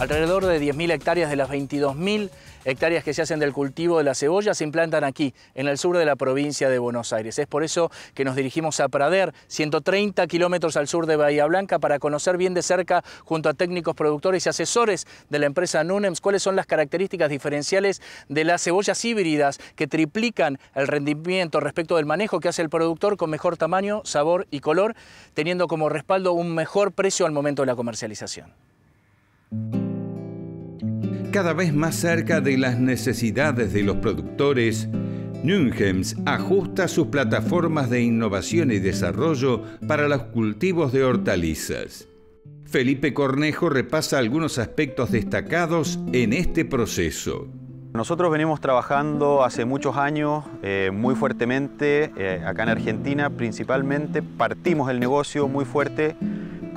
Alrededor de 10.000 hectáreas de las 22.000 hectáreas que se hacen del cultivo de la cebolla se implantan aquí, en el sur de la provincia de Buenos Aires. Es por eso que nos dirigimos a Prader, 130 kilómetros al sur de Bahía Blanca, para conocer bien de cerca, junto a técnicos, productores y asesores de la empresa Nunems, cuáles son las características diferenciales de las cebollas híbridas que triplican el rendimiento respecto del manejo que hace el productor con mejor tamaño, sabor y color, teniendo como respaldo un mejor precio al momento de la comercialización cada vez más cerca de las necesidades de los productores, Nunhems ajusta sus plataformas de innovación y desarrollo para los cultivos de hortalizas. Felipe Cornejo repasa algunos aspectos destacados en este proceso. Nosotros venimos trabajando hace muchos años eh, muy fuertemente eh, acá en Argentina, principalmente partimos el negocio muy fuerte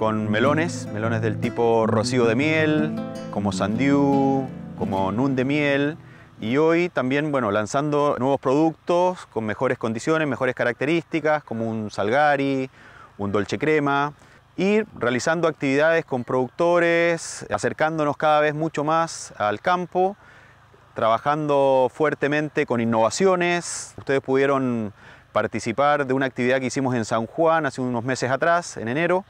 con melones, melones del tipo rocío de miel, como sandiu, como nun de miel. Y hoy también, bueno, lanzando nuevos productos con mejores condiciones, mejores características, como un salgari, un dolce crema, y realizando actividades con productores, acercándonos cada vez mucho más al campo, trabajando fuertemente con innovaciones. Ustedes pudieron participar de una actividad que hicimos en San Juan hace unos meses atrás, en enero,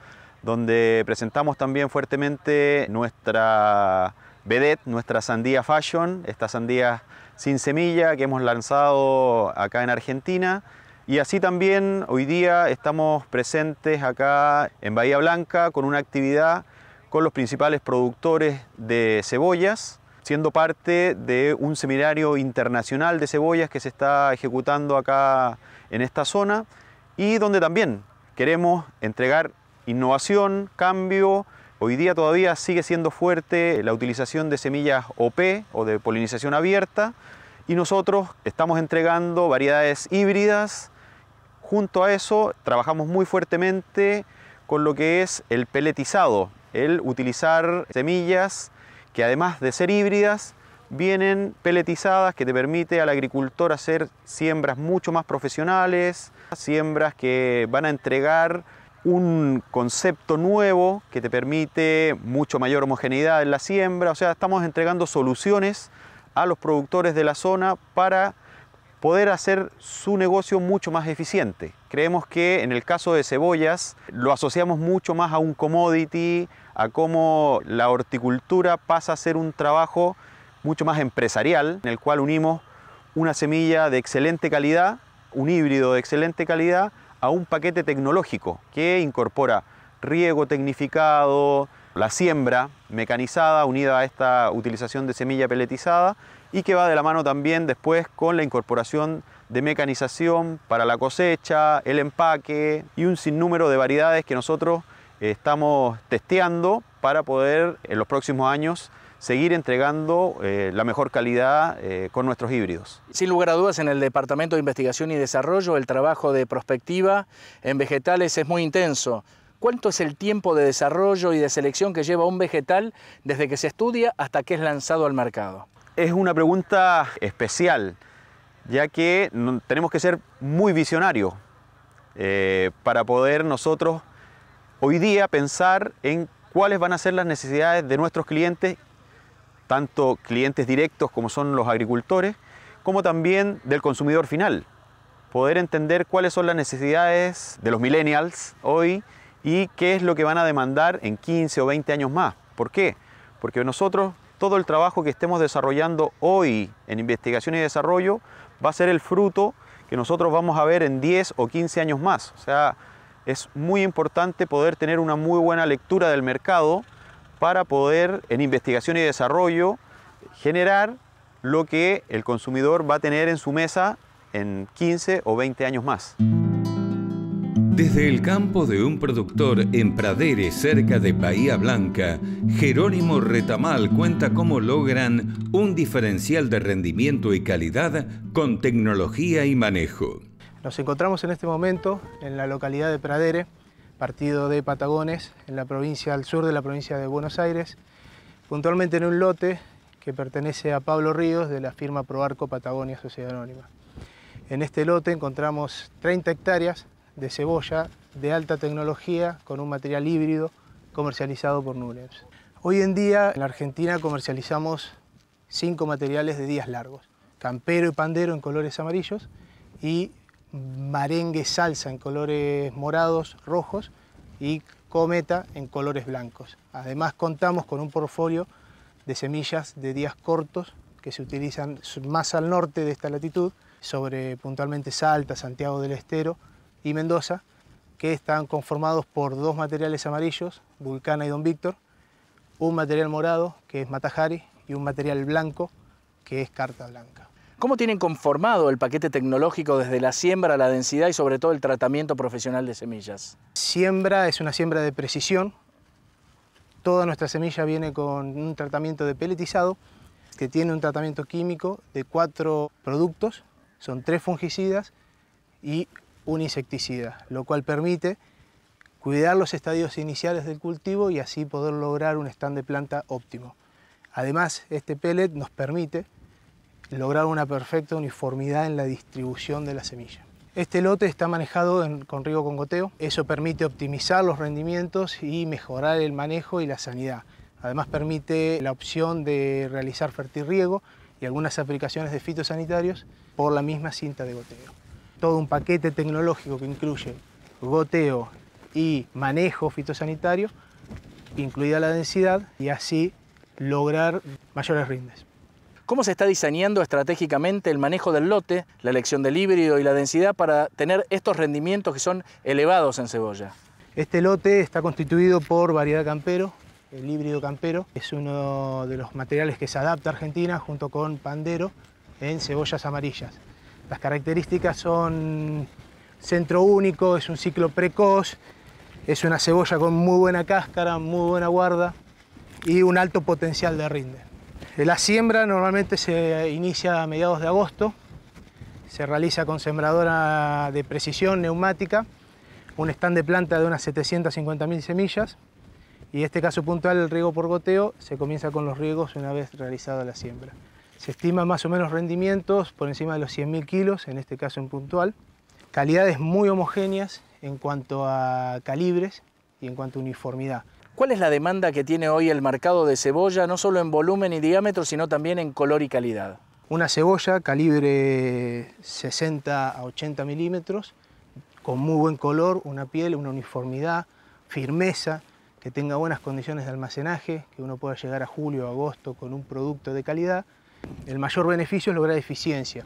donde presentamos también fuertemente nuestra vedette, nuestra sandía fashion, estas sandías sin semilla que hemos lanzado acá en Argentina. Y así también hoy día estamos presentes acá en Bahía Blanca con una actividad con los principales productores de cebollas, siendo parte de un seminario internacional de cebollas que se está ejecutando acá en esta zona y donde también queremos entregar Innovación, cambio, hoy día todavía sigue siendo fuerte la utilización de semillas OP o de polinización abierta y nosotros estamos entregando variedades híbridas. Junto a eso trabajamos muy fuertemente con lo que es el peletizado, el utilizar semillas que además de ser híbridas, vienen peletizadas que te permite al agricultor hacer siembras mucho más profesionales, siembras que van a entregar un concepto nuevo que te permite mucho mayor homogeneidad en la siembra, o sea, estamos entregando soluciones a los productores de la zona para poder hacer su negocio mucho más eficiente. Creemos que en el caso de cebollas lo asociamos mucho más a un commodity, a cómo la horticultura pasa a ser un trabajo mucho más empresarial, en el cual unimos una semilla de excelente calidad, un híbrido de excelente calidad, a un paquete tecnológico que incorpora riego tecnificado, la siembra mecanizada unida a esta utilización de semilla peletizada y que va de la mano también después con la incorporación de mecanización para la cosecha, el empaque y un sinnúmero de variedades que nosotros estamos testeando para poder en los próximos años seguir entregando eh, la mejor calidad eh, con nuestros híbridos. Sin lugar a dudas, en el Departamento de Investigación y Desarrollo el trabajo de prospectiva en vegetales es muy intenso. ¿Cuánto es el tiempo de desarrollo y de selección que lleva un vegetal desde que se estudia hasta que es lanzado al mercado? Es una pregunta especial, ya que tenemos que ser muy visionarios eh, para poder nosotros hoy día pensar en cuáles van a ser las necesidades de nuestros clientes tanto clientes directos como son los agricultores, como también del consumidor final. Poder entender cuáles son las necesidades de los millennials hoy y qué es lo que van a demandar en 15 o 20 años más. ¿Por qué? Porque nosotros todo el trabajo que estemos desarrollando hoy en investigación y desarrollo va a ser el fruto que nosotros vamos a ver en 10 o 15 años más. O sea, es muy importante poder tener una muy buena lectura del mercado para poder en investigación y desarrollo generar lo que el consumidor va a tener en su mesa en 15 o 20 años más. Desde el campo de un productor en Pradere, cerca de Bahía Blanca, Jerónimo Retamal cuenta cómo logran un diferencial de rendimiento y calidad con tecnología y manejo. Nos encontramos en este momento en la localidad de Pradere, partido de Patagones en la provincia al sur de la provincia de Buenos Aires, puntualmente en un lote que pertenece a Pablo Ríos de la firma Proarco Patagonia Sociedad Anónima. En este lote encontramos 30 hectáreas de cebolla de alta tecnología con un material híbrido comercializado por Nurens. Hoy en día en la Argentina comercializamos cinco materiales de días largos, campero y pandero en colores amarillos y Marengue Salsa en colores morados, rojos y Cometa en colores blancos. Además contamos con un porfolio de semillas de días cortos que se utilizan más al norte de esta latitud, sobre puntualmente Salta, Santiago del Estero y Mendoza, que están conformados por dos materiales amarillos, Vulcana y Don Víctor, un material morado, que es Matajari, y un material blanco, que es Carta Blanca. ¿Cómo tienen conformado el paquete tecnológico desde la siembra, la densidad y sobre todo el tratamiento profesional de semillas? Siembra es una siembra de precisión. Toda nuestra semilla viene con un tratamiento de peletizado que tiene un tratamiento químico de cuatro productos, son tres fungicidas y un insecticida, lo cual permite cuidar los estadios iniciales del cultivo y así poder lograr un stand de planta óptimo. Además, este pellet nos permite lograr una perfecta uniformidad en la distribución de la semilla. Este lote está manejado con riego con goteo, eso permite optimizar los rendimientos y mejorar el manejo y la sanidad. Además permite la opción de realizar fertirriego y algunas aplicaciones de fitosanitarios por la misma cinta de goteo. Todo un paquete tecnológico que incluye goteo y manejo fitosanitario, incluida la densidad, y así lograr mayores rindes. ¿Cómo se está diseñando estratégicamente el manejo del lote, la elección del híbrido y la densidad para tener estos rendimientos que son elevados en cebolla? Este lote está constituido por variedad campero, el híbrido campero. Es uno de los materiales que se adapta a Argentina junto con pandero en cebollas amarillas. Las características son centro único, es un ciclo precoz, es una cebolla con muy buena cáscara, muy buena guarda y un alto potencial de rinde. La siembra normalmente se inicia a mediados de agosto, se realiza con sembradora de precisión neumática, un stand de planta de unas 750.000 semillas y en este caso puntual, el riego por goteo, se comienza con los riegos una vez realizada la siembra. Se estima más o menos rendimientos por encima de los 100.000 kilos, en este caso en puntual. Calidades muy homogéneas en cuanto a calibres y en cuanto a uniformidad. ¿Cuál es la demanda que tiene hoy el mercado de cebolla, no solo en volumen y diámetro, sino también en color y calidad? Una cebolla calibre 60 a 80 milímetros, con muy buen color, una piel, una uniformidad, firmeza, que tenga buenas condiciones de almacenaje, que uno pueda llegar a julio o agosto con un producto de calidad. El mayor beneficio es lograr eficiencia,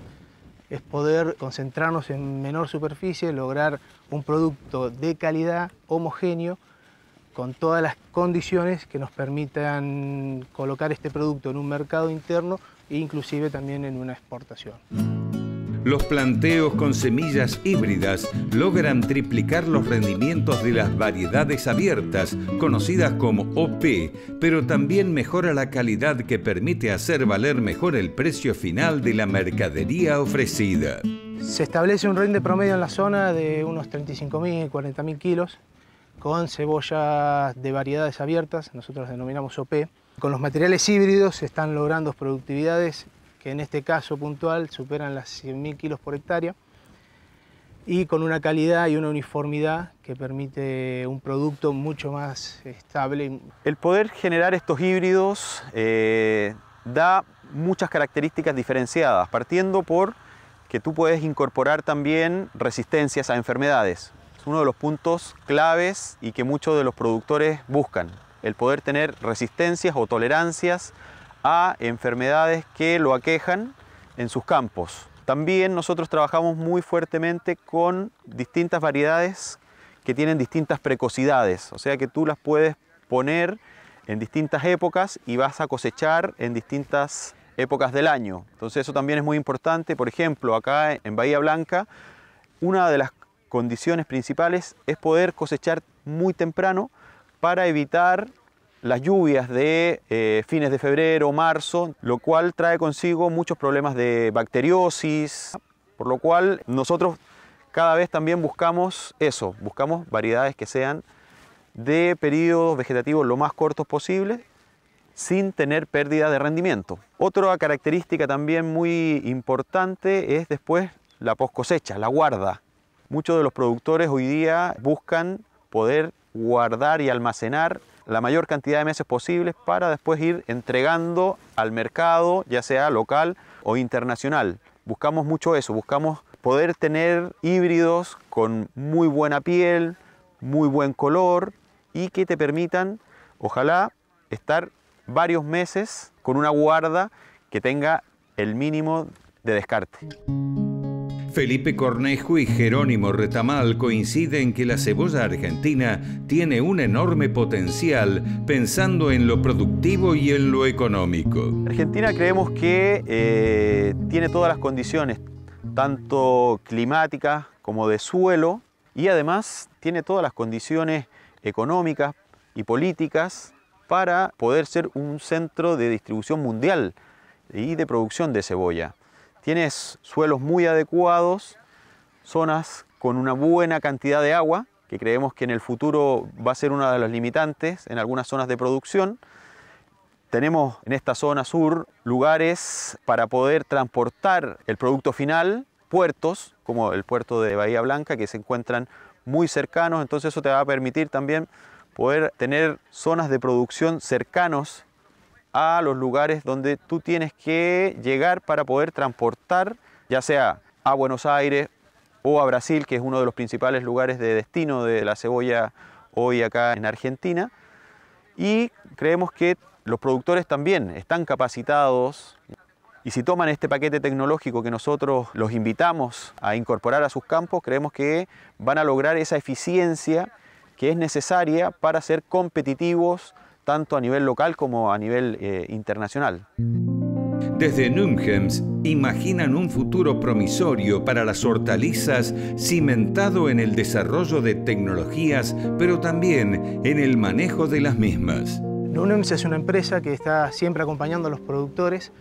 es poder concentrarnos en menor superficie, lograr un producto de calidad homogéneo con todas las condiciones que nos permitan colocar este producto en un mercado interno e inclusive también en una exportación. Los planteos con semillas híbridas logran triplicar los rendimientos de las variedades abiertas, conocidas como OP, pero también mejora la calidad que permite hacer valer mejor el precio final de la mercadería ofrecida. Se establece un rende promedio en la zona de unos 35.000, 40.000 kilos con cebollas de variedades abiertas, nosotros las denominamos OP. Con los materiales híbridos se están logrando productividades que en este caso puntual superan las 100.000 kilos por hectárea y con una calidad y una uniformidad que permite un producto mucho más estable. El poder generar estos híbridos eh, da muchas características diferenciadas, partiendo por que tú puedes incorporar también resistencias a enfermedades uno de los puntos claves y que muchos de los productores buscan, el poder tener resistencias o tolerancias a enfermedades que lo aquejan en sus campos. También nosotros trabajamos muy fuertemente con distintas variedades que tienen distintas precocidades, o sea que tú las puedes poner en distintas épocas y vas a cosechar en distintas épocas del año. Entonces eso también es muy importante. Por ejemplo, acá en Bahía Blanca, una de las condiciones principales es poder cosechar muy temprano para evitar las lluvias de eh, fines de febrero, o marzo, lo cual trae consigo muchos problemas de bacteriosis, por lo cual nosotros cada vez también buscamos eso, buscamos variedades que sean de periodos vegetativos lo más cortos posible sin tener pérdida de rendimiento. Otra característica también muy importante es después la post cosecha, la guarda. Muchos de los productores hoy día buscan poder guardar y almacenar la mayor cantidad de meses posibles para después ir entregando al mercado, ya sea local o internacional. Buscamos mucho eso, buscamos poder tener híbridos con muy buena piel, muy buen color y que te permitan, ojalá, estar varios meses con una guarda que tenga el mínimo de descarte. Felipe Cornejo y Jerónimo Retamal coinciden que la cebolla argentina tiene un enorme potencial pensando en lo productivo y en lo económico. Argentina creemos que eh, tiene todas las condiciones, tanto climáticas como de suelo, y además tiene todas las condiciones económicas y políticas para poder ser un centro de distribución mundial y de producción de cebolla. Tienes suelos muy adecuados, zonas con una buena cantidad de agua, que creemos que en el futuro va a ser una de las limitantes en algunas zonas de producción. Tenemos en esta zona sur lugares para poder transportar el producto final, puertos, como el puerto de Bahía Blanca, que se encuentran muy cercanos, entonces eso te va a permitir también poder tener zonas de producción cercanos a los lugares donde tú tienes que llegar para poder transportar, ya sea a Buenos Aires o a Brasil, que es uno de los principales lugares de destino de la cebolla hoy acá en Argentina. Y creemos que los productores también están capacitados y si toman este paquete tecnológico que nosotros los invitamos a incorporar a sus campos, creemos que van a lograr esa eficiencia que es necesaria para ser competitivos tanto a nivel local como a nivel eh, internacional. Desde NUMGEMS imaginan un futuro promisorio para las hortalizas cimentado en el desarrollo de tecnologías, pero también en el manejo de las mismas. Nunhems es una empresa que está siempre acompañando a los productores,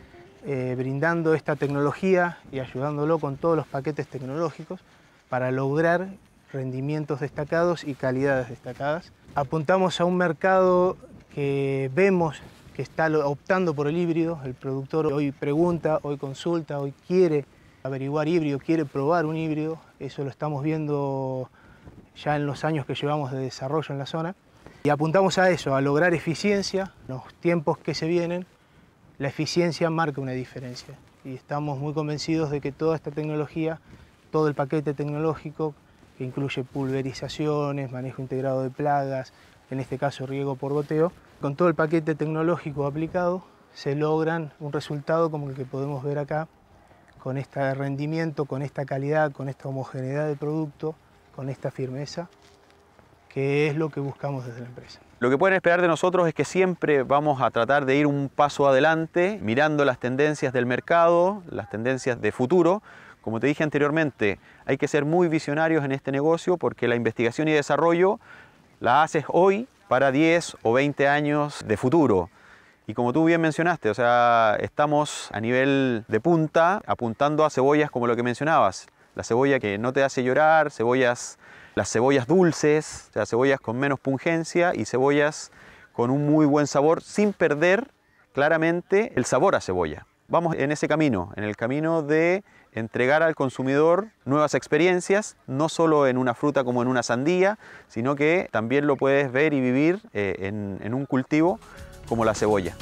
eh, brindando esta tecnología y ayudándolo con todos los paquetes tecnológicos para lograr rendimientos destacados y calidades destacadas. Apuntamos a un mercado que vemos que está optando por el híbrido, el productor hoy pregunta, hoy consulta, hoy quiere averiguar híbrido, quiere probar un híbrido, eso lo estamos viendo ya en los años que llevamos de desarrollo en la zona. Y apuntamos a eso, a lograr eficiencia, los tiempos que se vienen, la eficiencia marca una diferencia y estamos muy convencidos de que toda esta tecnología, todo el paquete tecnológico que incluye pulverizaciones, manejo integrado de plagas, en este caso riego por goteo, con todo el paquete tecnológico aplicado se logran un resultado como el que podemos ver acá, con este rendimiento, con esta calidad, con esta homogeneidad de producto, con esta firmeza, que es lo que buscamos desde la empresa. Lo que pueden esperar de nosotros es que siempre vamos a tratar de ir un paso adelante, mirando las tendencias del mercado, las tendencias de futuro. Como te dije anteriormente, hay que ser muy visionarios en este negocio porque la investigación y desarrollo la haces hoy para 10 o 20 años de futuro. Y como tú bien mencionaste, o sea, estamos a nivel de punta apuntando a cebollas como lo que mencionabas. La cebolla que no te hace llorar, cebollas, las cebollas dulces, o cebollas con menos pungencia y cebollas con un muy buen sabor sin perder claramente el sabor a cebolla. Vamos en ese camino, en el camino de entregar al consumidor nuevas experiencias, no solo en una fruta como en una sandía, sino que también lo puedes ver y vivir eh, en un cultivo como la cebolla.